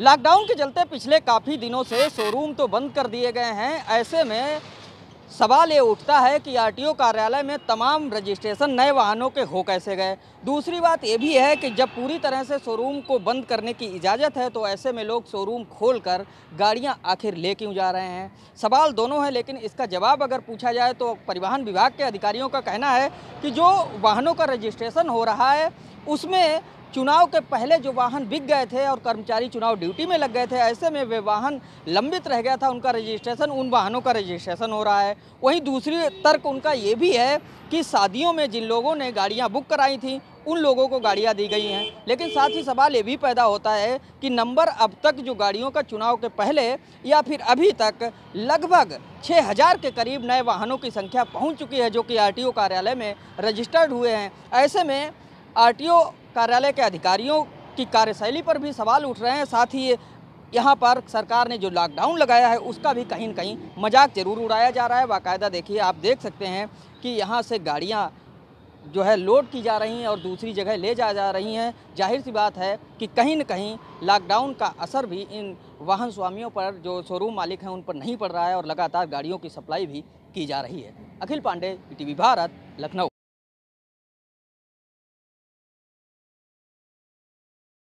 lockdown के चलते पिछले काफ़ी दिनों से शोरूम तो बंद कर दिए गए हैं ऐसे में सवाल ये उठता है कि आरटीओ कार्यालय में तमाम रजिस्ट्रेशन नए वाहनों के हो कैसे गए दूसरी बात ये भी है कि जब पूरी तरह से शोरूम को बंद करने की इजाज़त है तो ऐसे में लोग शोरूम खोलकर गाड़ियां आखिर ले क्यों जा रहे हैं सवाल दोनों हैं लेकिन इसका जवाब अगर पूछा जाए तो परिवहन विभाग के अधिकारियों का कहना है कि जो वाहनों का रजिस्ट्रेशन हो रहा है उसमें चुनाव के पहले जो वाहन बिक गए थे और कर्मचारी चुनाव ड्यूटी में लग गए थे ऐसे में वे वाहन लंबित रह गया था उनका रजिस्ट्रेशन उन वाहनों का रजिस्ट्रेशन हो रहा है वहीं दूसरी तर्क उनका ये भी है कि शादियों में जिन लोगों ने गाड़ियाँ बुक कराई थी उन लोगों को गाड़ियाँ दी गई हैं लेकिन साथ ही सवाल ये भी पैदा होता है कि नंबर अब तक जो गाड़ियों का चुनाव के पहले या फिर अभी तक लगभग हज़ार के करीब नए वाहनों की संख्या पहुंच चुकी है जो कि आरटीओ कार्यालय में रजिस्टर्ड हुए हैं ऐसे में आरटीओ कार्यालय के अधिकारियों की कार्यशैली पर भी सवाल उठ रहे हैं साथ ही यहाँ पर सरकार ने जो लॉकडाउन लगाया है उसका भी कहीं ना कहीं मजाक जरूर उड़ाया जा रहा है बाकायदा देखिए आप देख सकते हैं कि यहाँ से गाड़ियाँ जो है लोड की जा रही हैं और दूसरी जगह ले जा जा रही हैं जाहिर सी बात है कि कहीं न कहीं लॉकडाउन का असर भी इन वाहन स्वामियों पर जो शोरूम मालिक हैं उन पर नहीं पड़ रहा है और लगातार गाड़ियों की सप्लाई भी की जा रही है अखिल पांडे टी भारत लखनऊ